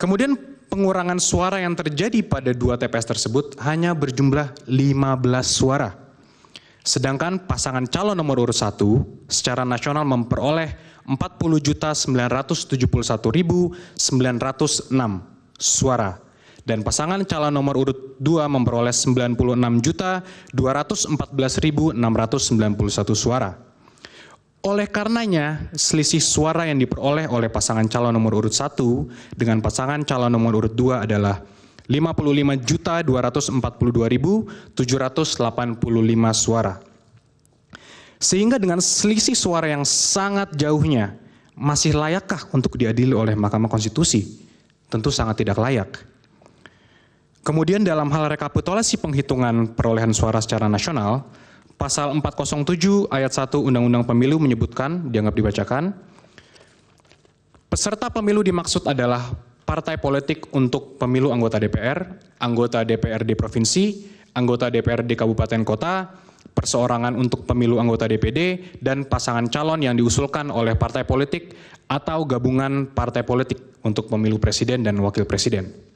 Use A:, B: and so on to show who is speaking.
A: Kemudian pengurangan suara yang terjadi pada dua TPS tersebut hanya berjumlah 15 suara. Sedangkan pasangan calon nomor urut 1 secara nasional memperoleh 40.971.906 suara dan pasangan calon nomor urut 2 memperoleh 96.214.691 suara.
B: Oleh karenanya,
A: selisih suara yang diperoleh oleh pasangan calon nomor urut 1 dengan pasangan calon nomor urut 2 adalah 55.242.785 suara. Sehingga dengan selisih suara yang sangat jauhnya, masih layakkah untuk diadili oleh Mahkamah Konstitusi? Tentu sangat tidak layak. Kemudian dalam hal rekapitulasi penghitungan perolehan suara secara nasional, Pasal 407 ayat 1 Undang-Undang Pemilu menyebutkan, dianggap dibacakan, peserta pemilu dimaksud adalah partai politik untuk pemilu anggota DPR, anggota DPRD provinsi, anggota DPRD kabupaten kota, perseorangan untuk pemilu anggota DPD, dan pasangan calon yang diusulkan oleh partai politik atau gabungan partai politik untuk pemilu
B: presiden dan wakil presiden.